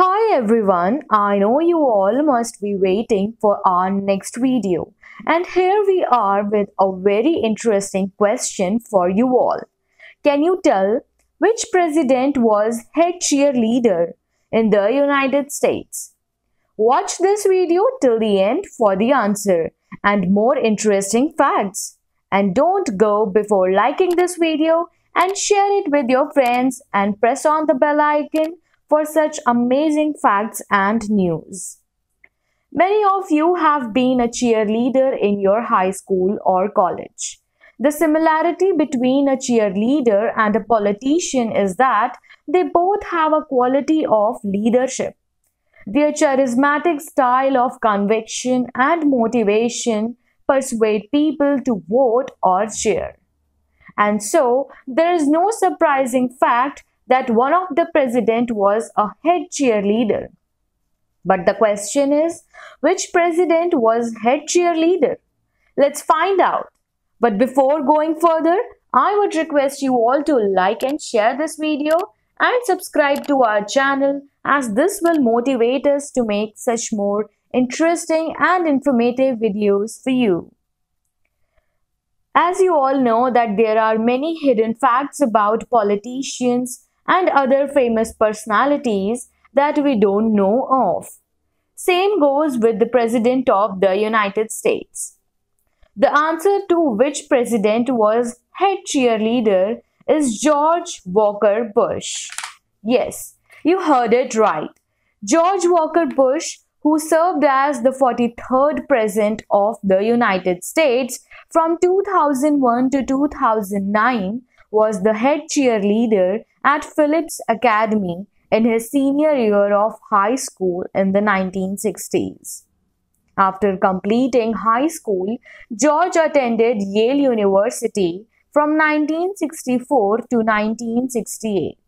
Hi everyone, I know you all must be waiting for our next video. And here we are with a very interesting question for you all. Can you tell which president was head cheerleader in the United States? Watch this video till the end for the answer and more interesting facts. And don't go before liking this video and share it with your friends and press on the bell icon for such amazing facts and news. Many of you have been a cheerleader in your high school or college. The similarity between a cheerleader and a politician is that they both have a quality of leadership. Their charismatic style of conviction and motivation persuade people to vote or cheer. And so, there is no surprising fact that one of the president was a head cheerleader. But the question is, which president was head cheerleader? Let's find out. But before going further, I would request you all to like and share this video and subscribe to our channel as this will motivate us to make such more interesting and informative videos for you. As you all know that there are many hidden facts about politicians and other famous personalities that we don't know of. Same goes with the President of the United States. The answer to which president was head cheerleader is George Walker Bush. Yes, you heard it right. George Walker Bush, who served as the 43rd President of the United States from 2001 to 2009, was the head cheerleader at Phillips Academy in his senior year of high school in the 1960s. After completing high school, George attended Yale University from 1964 to 1968.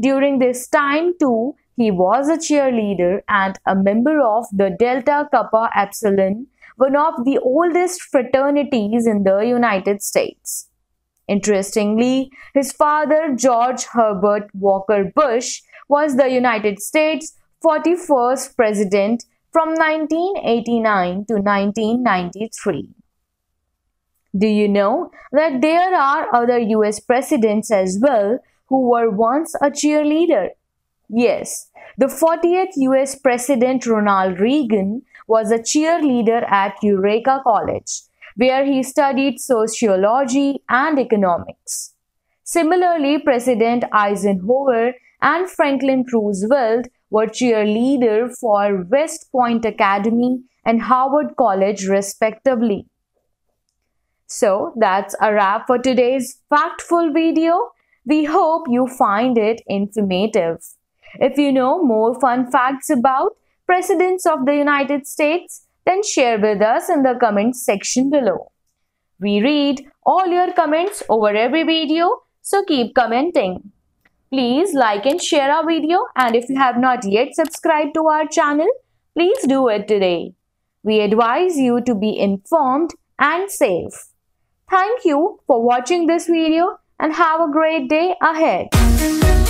During this time, too, he was a cheerleader and a member of the Delta Kappa Epsilon, one of the oldest fraternities in the United States. Interestingly, his father, George Herbert Walker Bush, was the United States' 41st president from 1989 to 1993. Do you know that there are other US presidents as well who were once a cheerleader? Yes, the 40th US President Ronald Reagan was a cheerleader at Eureka College where he studied sociology and economics. Similarly, President Eisenhower and Franklin Roosevelt were cheerleader for West Point Academy and Howard College respectively. So that's a wrap for today's factful video. We hope you find it informative. If you know more fun facts about presidents of the United States, then share with us in the comments section below. We read all your comments over every video, so keep commenting. Please like and share our video and if you have not yet subscribed to our channel, please do it today. We advise you to be informed and safe. Thank you for watching this video and have a great day ahead.